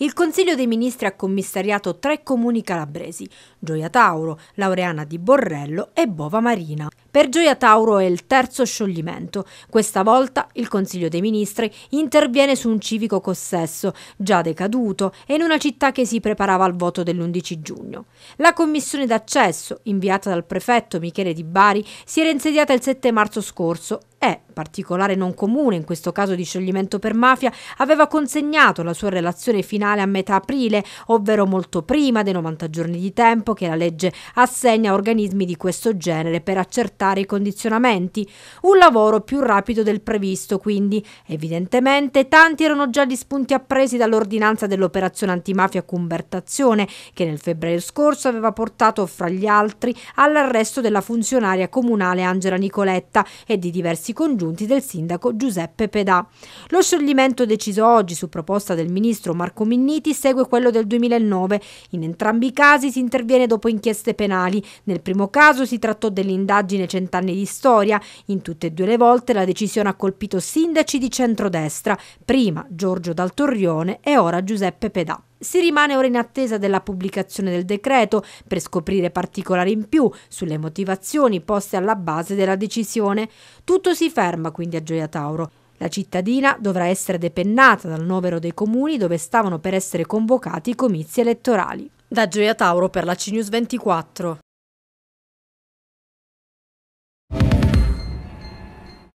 Il Consiglio dei Ministri ha commissariato tre comuni calabresi, Gioia Tauro, Laureana di Borrello e Bova Marina, per Gioia Tauro è il terzo scioglimento. Questa volta il Consiglio dei Ministri interviene su un civico cossesso, già decaduto, e in una città che si preparava al voto dell'11 giugno. La commissione d'accesso, inviata dal prefetto Michele Di Bari, si era insediata il 7 marzo scorso e, particolare non comune in questo caso di scioglimento per mafia, aveva consegnato la sua relazione finale a metà aprile, ovvero molto prima dei 90 giorni di tempo che la legge assegna a organismi di questo genere per accertare rispettare i condizionamenti. Un lavoro più rapido del previsto, quindi. Evidentemente tanti erano già gli spunti appresi dall'ordinanza dell'operazione antimafia Cumbertazione, che nel febbraio scorso aveva portato, fra gli altri, all'arresto della funzionaria comunale Angela Nicoletta e di diversi congiunti del sindaco Giuseppe Pedà. Lo scioglimento deciso oggi su proposta del ministro Marco Minniti segue quello del 2009. In entrambi i casi si interviene dopo inchieste penali. Nel primo caso si trattò dell'indagine cent'anni di storia. In tutte e due le volte la decisione ha colpito sindaci di centrodestra, prima Giorgio Dal Torrione e ora Giuseppe Pedà. Si rimane ora in attesa della pubblicazione del decreto per scoprire particolari in più sulle motivazioni poste alla base della decisione. Tutto si ferma quindi a Gioia Tauro. La cittadina dovrà essere depennata dal novero dei comuni dove stavano per essere convocati i comizi elettorali. Da Gioia Tauro per la CNews 24.